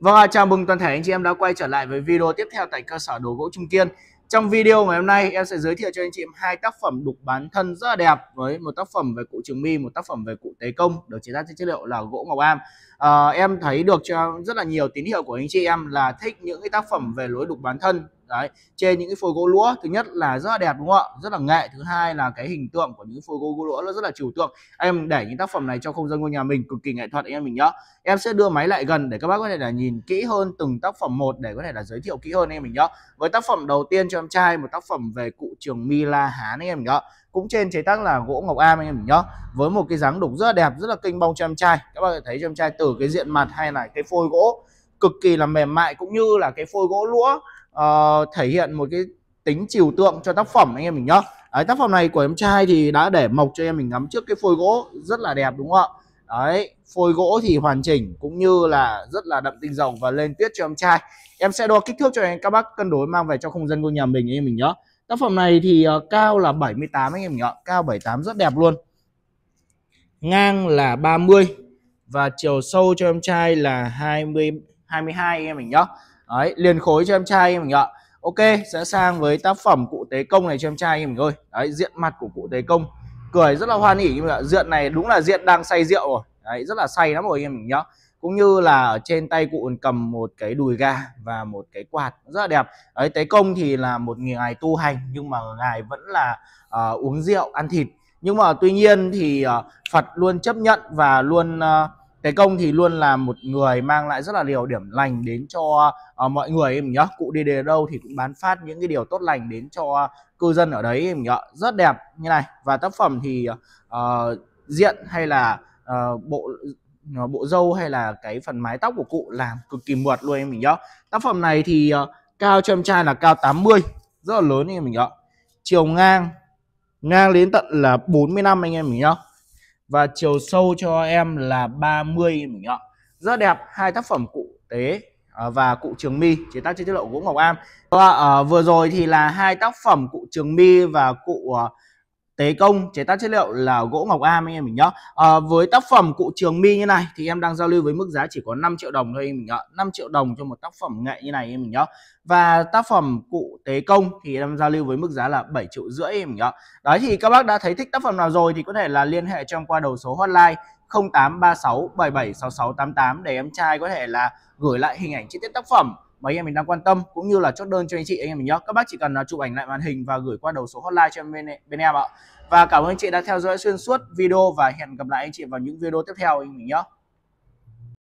Vâng à, chào mừng toàn thể anh chị em đã quay trở lại với video tiếp theo tại cơ sở đồ gỗ Trung Kiên. Trong video ngày hôm nay em sẽ giới thiệu cho anh chị em hai tác phẩm đục bán thân rất là đẹp với một tác phẩm về cụ trường mi, một tác phẩm về cụ tế công được chế tác trên chất liệu là gỗ ngọc am. À, em thấy được cho rất là nhiều tín hiệu của anh chị em là thích những cái tác phẩm về lối đục bán thân đấy trên những cái phôi gỗ lũa thứ nhất là rất là đẹp đúng không ạ rất là nghệ thứ hai là cái hình tượng của những phôi gỗ lũa nó rất là trừu tượng em để những tác phẩm này cho không gian ngôi nhà mình cực kỳ nghệ thuật anh em mình nhá em sẽ đưa máy lại gần để các bác có thể là nhìn kỹ hơn từng tác phẩm một để có thể là giới thiệu kỹ hơn anh em mình nhá với tác phẩm đầu tiên cho em trai một tác phẩm về cụ trường mi la hán anh em mình nhá cũng trên chế tác là gỗ ngọc am anh em mình nhá với một cái dáng đục rất là đẹp rất là kinh bông cho em trai các bác thấy cho em trai từ cái diện mặt hay là cái phôi gỗ cực kỳ là mềm mại cũng như là cái phôi gỗ lũa Ờ, thể hiện một cái tính trừu tượng cho tác phẩm anh em mình nhá đấy, tác phẩm này của em trai thì đã để mộc cho em mình ngắm trước cái phôi gỗ rất là đẹp đúng không ạ đấy phôi gỗ thì hoàn chỉnh cũng như là rất là đậm tinh dầu và lên tuyết cho em trai em sẽ đo kích thước cho anh các bác cân đối mang về cho không gian ngôi nhà mình anh em mình nhá tác phẩm này thì uh, cao là 78 anh em nhá cao 78 rất đẹp luôn ngang là 30 và chiều sâu cho em trai là 20 22 anh em mình nhá Đấy, liền khối cho em trai em mình ạ. Ok, sẽ sang với tác phẩm cụ tế công này cho em trai em mình ơi. Đấy, diện mặt của cụ tế công. Cười rất là hoan hỉ mình ạ. Diện này đúng là diện đang say rượu rồi. Đấy, rất là say lắm rồi anh mình nhá cũng như là ở trên tay cụ cầm một cái đùi gà và một cái quạt rất là đẹp Đấy, tế công thì là một ngày tu hành nhưng mà ngài vẫn là uh, uống rượu ăn thịt nhưng mà tuy nhiên thì uh, phật luôn chấp nhận và luôn uh, cái công thì luôn là một người mang lại rất là nhiều điểm lành đến cho uh, mọi người em nhá. Cụ đi đến đâu thì cũng bán phát những cái điều tốt lành đến cho cư dân ở đấy em nhá. Rất đẹp như này và tác phẩm thì uh, diện hay là uh, bộ bộ râu hay là cái phần mái tóc của cụ làm cực kỳ mượt luôn em mình nhá. Tác phẩm này thì uh, cao cho em trai là cao 80, rất là lớn anh em mình nhá. Chiều ngang ngang đến tận là 45 anh em mình nhá và chiều sâu cho em là 30 mình ạ rất đẹp hai tác phẩm cụ tế à, và cụ trường mi chế tác trên tiết lộ gỗ ngọc am và, vâng uh, vừa rồi thì là hai tác phẩm cụ trường mi và cụ uh, tế công chế tác chất liệu là gỗ ngọc am anh em mình nhá à, với tác phẩm cụ trường mi như này thì em đang giao lưu với mức giá chỉ có 5 triệu đồng thôi anh em mình nhá 5 triệu đồng cho một tác phẩm nghệ như này anh em mình nhá và tác phẩm cụ tế công thì em giao lưu với mức giá là 7 triệu rưỡi anh em nhá đấy thì các bác đã thấy thích tác phẩm nào rồi thì có thể là liên hệ cho em qua đầu số hotline 0836 776688 để em trai có thể là gửi lại hình ảnh chi tiết tác phẩm mà anh em mình đang quan tâm cũng như là chốt đơn cho anh chị anh em mình nhé các bác chỉ cần chụp ảnh lại màn hình và gửi qua đầu số hotline cho bên, bên em ạ và cảm ơn anh chị đã theo dõi xuyên suốt video và hẹn gặp lại anh chị vào những video tiếp theo anh mình nhé